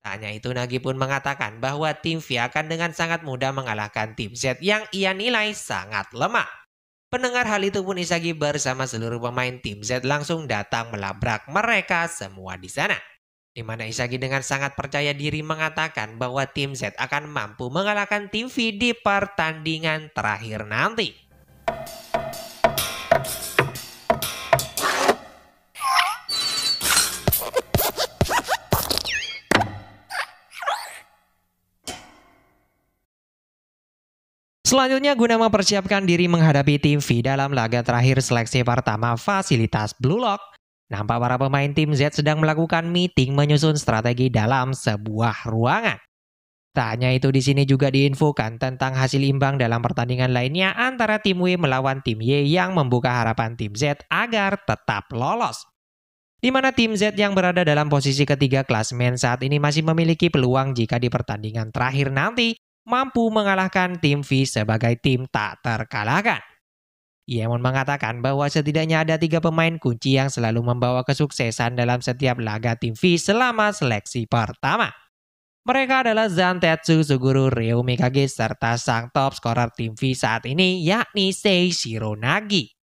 Tak hanya itu, Nagi pun mengatakan bahwa tim V akan dengan sangat mudah mengalahkan tim Z yang ia nilai sangat lemah. Pendengar hal itu pun Isagi bersama seluruh pemain tim Z langsung datang melabrak mereka semua di sana. Di mana Isagi dengan sangat percaya diri mengatakan bahwa tim Z akan mampu mengalahkan tim V di pertandingan terakhir nanti. Selanjutnya guna mempersiapkan diri menghadapi tim V dalam laga terakhir seleksi pertama fasilitas Blue Lock, nampak para pemain tim Z sedang melakukan meeting menyusun strategi dalam sebuah ruangan. Tak hanya itu di sini juga diinfokan tentang hasil imbang dalam pertandingan lainnya antara tim W melawan tim Y yang membuka harapan tim Z agar tetap lolos. Di mana tim Z yang berada dalam posisi ketiga klasmen saat ini masih memiliki peluang jika di pertandingan terakhir nanti mampu mengalahkan tim V sebagai tim tak terkalahkan. Ia mengatakan bahwa setidaknya ada tiga pemain kunci yang selalu membawa kesuksesan dalam setiap laga tim V selama seleksi pertama. Mereka adalah Zantetsu Suguru Ryu, Mikage serta sang top skorer tim V saat ini yakni Seishiro Nagi.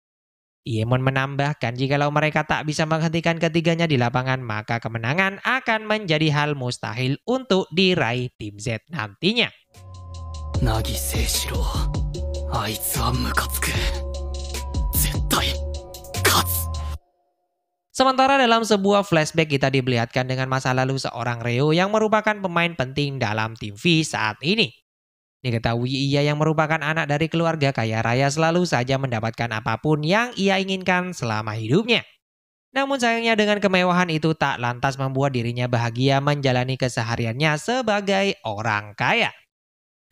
Yemon menambahkan jika jikalau mereka tak bisa menghentikan ketiganya di lapangan maka kemenangan akan menjadi hal mustahil untuk diraih tim Z nantinya. Nagi Seishiro, Sementara dalam sebuah flashback kita diperlihatkan dengan masa lalu seorang Reo yang merupakan pemain penting dalam tim V saat ini. Diketahui ia yang merupakan anak dari keluarga kaya raya selalu saja mendapatkan apapun yang ia inginkan selama hidupnya. Namun sayangnya dengan kemewahan itu tak lantas membuat dirinya bahagia menjalani kesehariannya sebagai orang kaya.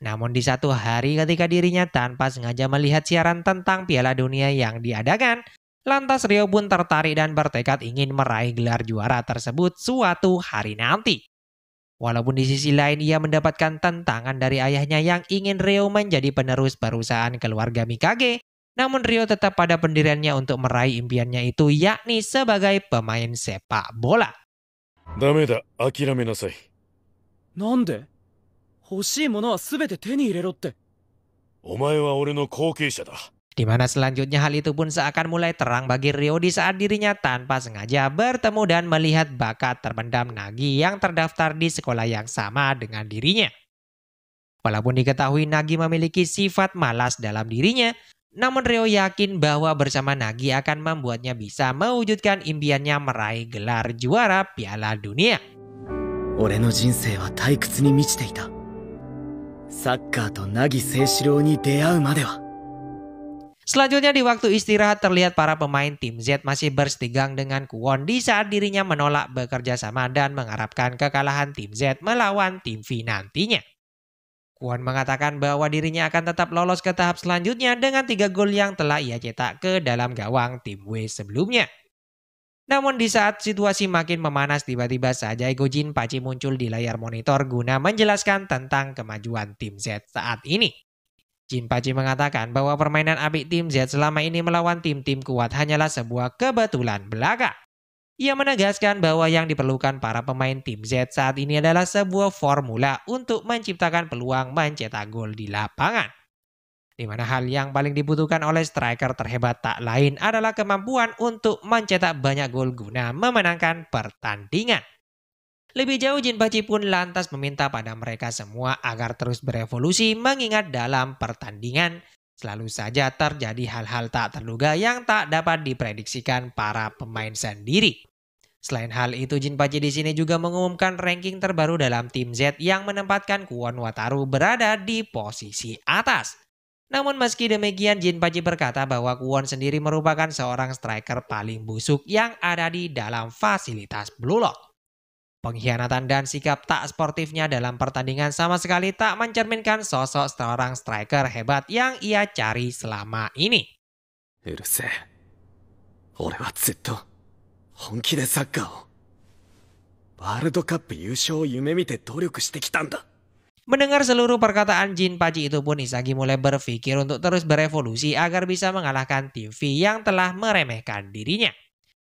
Namun di satu hari ketika dirinya tanpa sengaja melihat siaran tentang Piala Dunia yang diadakan, lantas Rio pun tertarik dan bertekad ingin meraih gelar juara tersebut suatu hari nanti. Walaupun di sisi lain ia mendapatkan tantangan dari ayahnya yang ingin Ryo menjadi penerus perusahaan keluarga Mikage, namun Rio tetap pada pendiriannya untuk meraih impiannya itu yakni sebagai pemain sepak bola. Dame akirame nasai. Nande? mono wa subete te ni Omae wa ore no koukeisha da. Di mana selanjutnya hal itu pun seakan mulai terang bagi Rio di saat dirinya tanpa sengaja bertemu dan melihat bakat terpendam Nagi yang terdaftar di sekolah yang sama dengan dirinya. Walaupun diketahui Nagi memiliki sifat malas dalam dirinya, namun Rio yakin bahwa bersama Nagi akan membuatnya bisa mewujudkan impiannya meraih gelar juara Piala Dunia. 俺の人生は退屈に満ちていた。サッカーとナギ聖四郎に出会うまでは。Selanjutnya di waktu istirahat terlihat para pemain tim Z masih berstigang dengan Kuon di saat dirinya menolak bekerja sama dan mengharapkan kekalahan tim Z melawan tim V nantinya. Kuon mengatakan bahwa dirinya akan tetap lolos ke tahap selanjutnya dengan tiga gol yang telah ia cetak ke dalam gawang tim W sebelumnya. Namun di saat situasi makin memanas tiba-tiba saja Gojin Paci muncul di layar monitor guna menjelaskan tentang kemajuan tim Z saat ini. Jim Paji mengatakan bahwa permainan apik tim Z selama ini melawan tim-tim kuat hanyalah sebuah kebetulan belaka. Ia menegaskan bahwa yang diperlukan para pemain tim Z saat ini adalah sebuah formula untuk menciptakan peluang mencetak gol di lapangan. Di mana hal yang paling dibutuhkan oleh striker terhebat tak lain adalah kemampuan untuk mencetak banyak gol guna memenangkan pertandingan. Lebih jauh Jin Baci pun lantas meminta pada mereka semua agar terus berevolusi mengingat dalam pertandingan selalu saja terjadi hal-hal tak terduga yang tak dapat diprediksikan para pemain sendiri. Selain hal itu, Jin Jinpachi di sini juga mengumumkan ranking terbaru dalam tim Z yang menempatkan Kwon Wataru berada di posisi atas. Namun meski demikian, Jin Jinpachi berkata bahwa Kwon sendiri merupakan seorang striker paling busuk yang ada di dalam fasilitas Blue Lock. Pengkhianatan dan sikap tak sportifnya dalam pertandingan sama sekali tak mencerminkan sosok seorang striker hebat yang ia cari selama ini. Mendengar seluruh perkataan Jin Paji itu pun Isagi mulai berpikir untuk terus berevolusi agar bisa mengalahkan TV yang telah meremehkan dirinya.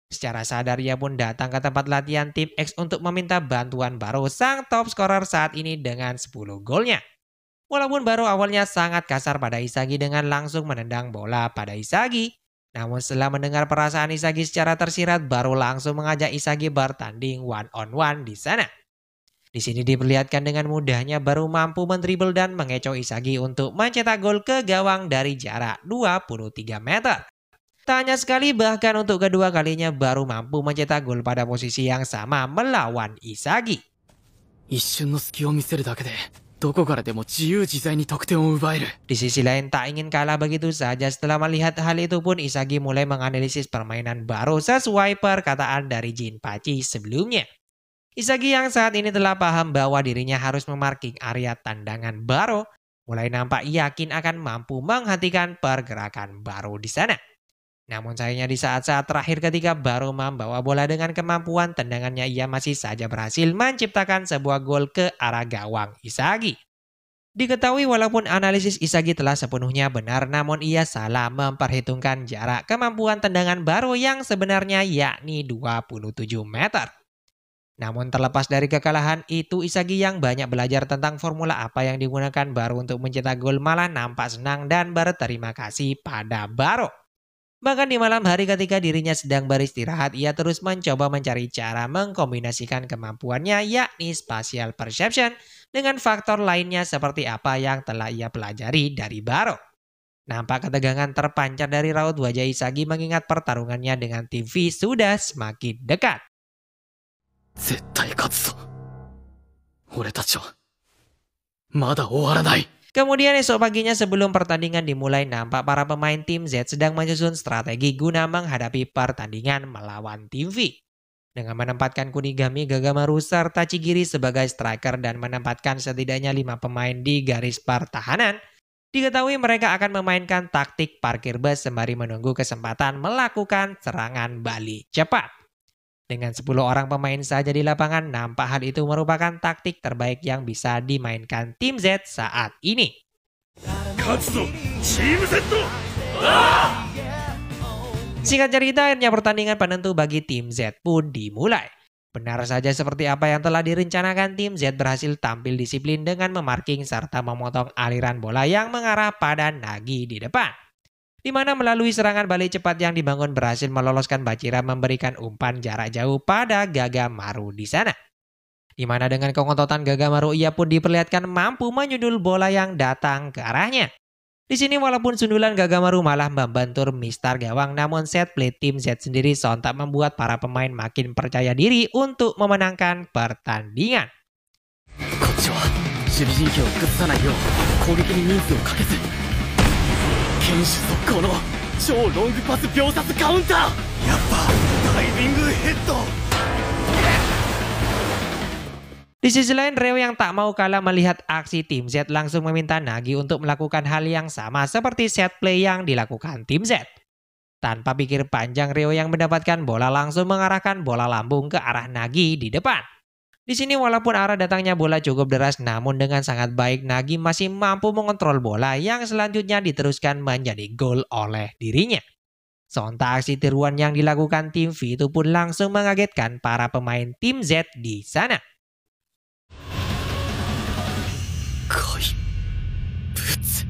Secara sadar ia pun datang ke tempat latihan tim X untuk meminta bantuan Baro sang top scorer saat ini dengan 10 golnya. Walaupun Baro awalnya sangat kasar pada Isagi dengan langsung menendang bola pada Isagi. Namun setelah mendengar perasaan Isagi secara tersirat, Baro langsung mengajak Isagi bertanding one on one di sana. Di sini diperlihatkan dengan mudahnya baru mampu mendribel dan mengecoh Isagi untuk mencetak gol ke gawang dari jarak 23 meter. Tanya sekali bahkan untuk kedua kalinya baru mampu mencetak gol pada posisi yang sama melawan Isagi. Di sisi lain tak ingin kalah begitu saja setelah melihat hal itu pun Isagi mulai menganalisis permainan baru sesuai perkataan dari Jin Pachi sebelumnya. Isagi yang saat ini telah paham bahwa dirinya harus memarking area tandangan baru, mulai nampak yakin akan mampu menghentikan pergerakan baru di sana. Namun sayangnya di saat-saat terakhir ketika baru membawa bola dengan kemampuan tendangannya ia masih saja berhasil menciptakan sebuah gol ke arah gawang Isagi. Diketahui walaupun analisis Isagi telah sepenuhnya benar namun ia salah memperhitungkan jarak kemampuan tendangan baru yang sebenarnya yakni 27 meter. Namun terlepas dari kekalahan itu Isagi yang banyak belajar tentang formula apa yang digunakan Baru untuk mencetak gol malah nampak senang dan berterima kasih pada Baro. Bahkan di malam hari ketika dirinya sedang beristirahat, ia terus mencoba mencari cara mengkombinasikan kemampuannya yakni spatial perception dengan faktor lainnya seperti apa yang telah ia pelajari dari Baro. Nampak ketegangan terpancar dari raut wajah Isagi mengingat pertarungannya dengan TV sudah semakin dekat. Zettai akan Kemudian esok paginya sebelum pertandingan dimulai nampak para pemain tim Z sedang menyusun strategi guna menghadapi pertandingan melawan tim V. Dengan menempatkan Kunigami Gagamaru serta Tachigiri sebagai striker dan menempatkan setidaknya lima pemain di garis pertahanan, diketahui mereka akan memainkan taktik parkir bus sembari menunggu kesempatan melakukan serangan balik cepat. Dengan 10 orang pemain saja di lapangan, nampak hal itu merupakan taktik terbaik yang bisa dimainkan tim Z saat ini. Singkat cerita, akhirnya pertandingan penentu bagi tim Z pun dimulai. Benar saja seperti apa yang telah direncanakan tim Z berhasil tampil disiplin dengan memarking serta memotong aliran bola yang mengarah pada Nagi di depan di mana melalui serangan balik cepat yang dibangun berhasil meloloskan Bacira memberikan umpan jarak jauh pada Maru di sana. Di mana dengan kengototan Maru ia pun diperlihatkan mampu menyundul bola yang datang ke arahnya. Di sini walaupun sundulan Maru malah membentur Mister Gawang namun set play tim Z sendiri sontak membuat para pemain makin percaya diri untuk memenangkan pertandingan. Kocok, 剣士速攻の超ロングパス秒殺カウンターやっぱダイビングヘッド Di sisi lain, Reo yang tak mau kalah melihat aksi tim Z langsung meminta Nagi untuk melakukan hal yang sama seperti set play yang dilakukan tim Z. Tanpa pikir panjang, Reo yang mendapatkan bola langsung mengarahkan bola lambung ke arah Nagi di depan. Di sini walaupun arah datangnya bola cukup deras namun dengan sangat baik Nagi masih mampu mengontrol bola yang selanjutnya diteruskan menjadi gol oleh dirinya. Sontak aksi tiruan yang dilakukan tim V itu pun langsung mengagetkan para pemain tim Z di sana. Koi.